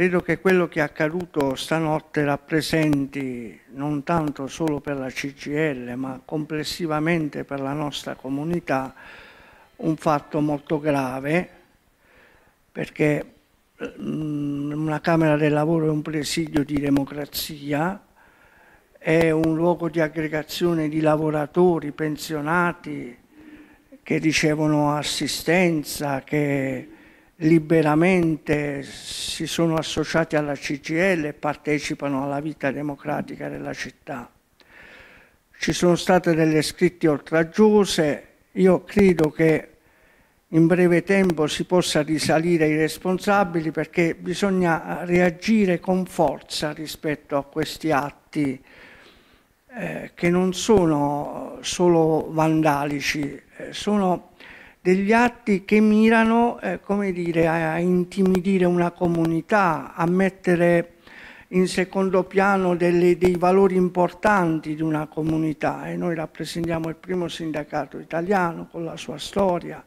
Credo che quello che è accaduto stanotte rappresenti non tanto solo per la CGL ma complessivamente per la nostra comunità un fatto molto grave perché mm, una Camera del Lavoro è un presidio di democrazia, è un luogo di aggregazione di lavoratori pensionati che ricevono assistenza, che liberamente si sono associati alla CGL e partecipano alla vita democratica della città. Ci sono state delle scritte oltraggiose, io credo che in breve tempo si possa risalire i responsabili perché bisogna reagire con forza rispetto a questi atti eh, che non sono solo vandalici, eh, sono degli atti che mirano eh, come dire, a intimidire una comunità, a mettere in secondo piano delle, dei valori importanti di una comunità e noi rappresentiamo il primo sindacato italiano con la sua storia,